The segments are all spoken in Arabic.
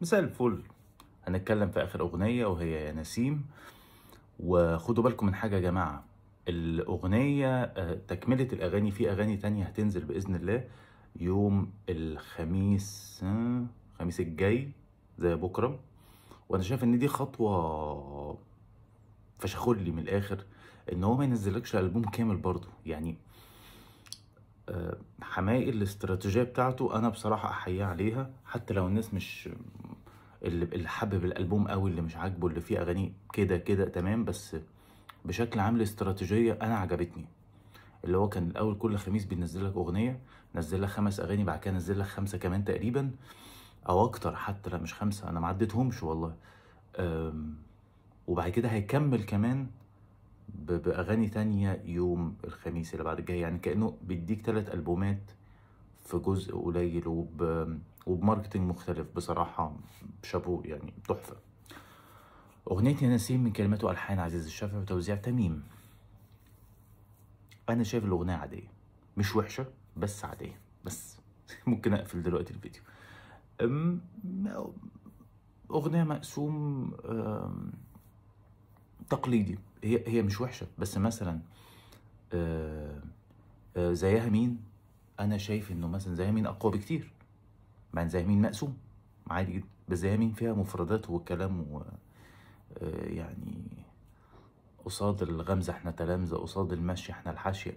مساء الفل هنتكلم في اخر اغنيه وهي يا نسيم وخدوا بالكم من حاجه يا جماعه الاغنيه آه، تكمله الاغاني في اغاني تانية هتنزل باذن الله يوم الخميس الخميس آه، الجاي زي بكره وانا شايف ان دي خطوه فشخولي من الاخر ان هو ما ينزلكش البوم كامل برضه يعني حماقي الاستراتيجيه بتاعته انا بصراحه احييه عليها حتى لو الناس مش اللي اللي حابب الالبوم قوي اللي مش عاجبه اللي فيه اغاني كده كده تمام بس بشكل عام الاستراتيجيه انا عجبتني اللي هو كان الاول كل خميس بينزل لك اغنيه نزل لك خمس اغاني بعد كده نزل لك خمسه كمان تقريبا او اكتر حتى لا مش خمسه انا ما عدتهمش والله وبعد كده هيكمل كمان باغاني تانية يوم الخميس اللي بعد الجاي يعني كانه بيديك ثلاث البومات في جزء قليل وب... وبماركتنج مختلف بصراحه شابو يعني تحفه اغنيه يا نسيم من كلمات والحان عزيز الشافعي وتوزيع تميم انا شايف الاغنيه عاديه مش وحشه بس عاديه بس ممكن اقفل دلوقتي الفيديو أم... اغنيه مقسوم آه، تقليدي هي هي مش وحشه بس مثلا آه آه زيها مين انا شايف انه مثلا زيها مين اقوى بكتير مع يعني زيها مين مقسوم عادي جدا بس زيها مين فيها مفردات وكلام و آه، يعني قصاد الغمزه احنا تلامذه قصاد المشي احنا الحاشيه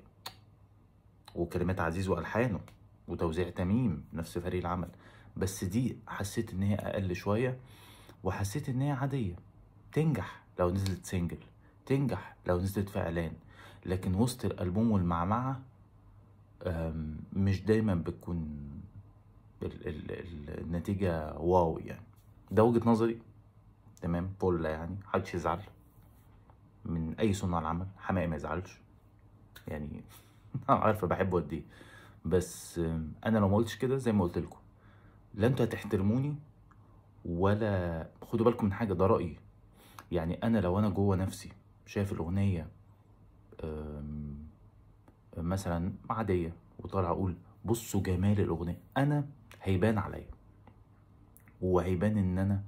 وكلمات عزيز والحانه وتوزيع تميم نفس فريق العمل بس دي حسيت ان هي اقل شويه وحسيت ان هي عاديه تنجح لو نزلت سنجل تنجح لو نزلت في اعلان لكن وسط الالبوم والمعمعه مش دايما بتكون النتيجه واو يعني ده وجهه نظري تمام فله يعني محدش يزعل من اي صنع العمل حماقي ما يزعلش يعني عارفه بحبه قد ايه بس انا لو ما قلتش كده زي ما قلت لكم لا انتوا هتحترموني ولا خدوا بالكم من حاجه ده رايي يعني انا لو انا جوه نفسي شايف الاغنيه مثلا عاديه وطالع اقول بصوا جمال الاغنيه انا هيبان عليا وهيبان ان انا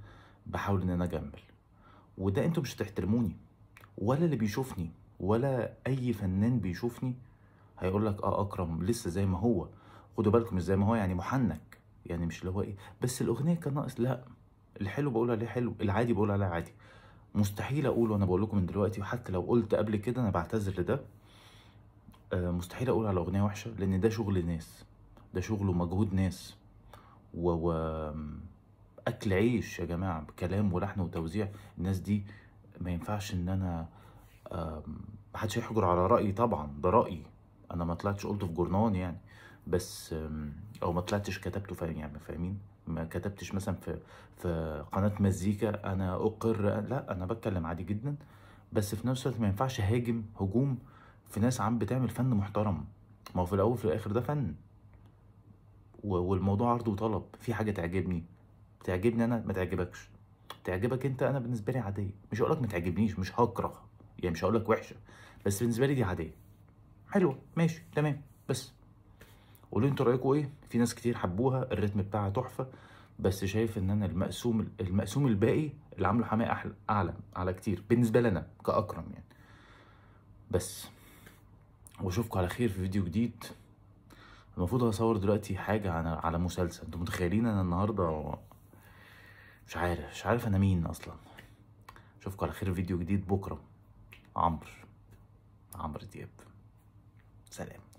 بحاول ان انا اجمل وده انتوا مش هتحترموني ولا اللي بيشوفني ولا اي فنان بيشوفني هيقول لك اه اكرم لسه زي ما هو خدوا بالكم مش زي ما هو يعني محنك يعني مش اللي هو ايه بس الاغنيه كان ناقص لا الحلو بقول عليه حلو العادي بقول عليه عادي مستحيل اقول وانا بقول لكم من دلوقتي وحتى لو قلت قبل كده انا بعتذر لده آه، مستحيل اقول على اغنيه وحشه لان ده شغل ناس ده شغل ومجهود ناس و, و... اكل عيش يا جماعه بكلام ولحن وتوزيع الناس دي ما ينفعش ان انا محدش هيحجر على رايي طبعا ده رايي انا ما طلعتش قلته في جورنان يعني بس او ما طلعتش كتبته فاهم يعني فاهمين ما كتبتش مثلا في في قناه مزيكا انا اقر لا انا بتكلم عادي جدا بس في نفس الوقت ما ينفعش هاجم هجوم في ناس عم بتعمل فن محترم ما هو في الاول في الاخر ده فن والموضوع عرض وطلب في حاجه تعجبني تعجبني انا ما تعجبكش تعجبك انت انا بالنسبه لي عاديه مش هقولك ما تعجبنيش مش هكره يعني مش هقولك وحشه بس بالنسبه لي دي عاديه حلوه ماشي تمام بس قولوا انتوا رايكم ايه في ناس كتير حبوها الريتم بتاعها تحفه بس شايف ان انا المقسوم المقسوم الباقي اللي عامله حماية احلى اعلى على كتير بالنسبه لنا كاكرم يعني بس واشوفكم على خير في فيديو جديد المفروض هصور دلوقتي حاجه على على مسلسل انتوا متخيلين انا النهارده مش عارف مش عارف انا مين اصلا اشوفكم على خير في فيديو جديد بكره عمرو عمرو دياب سلام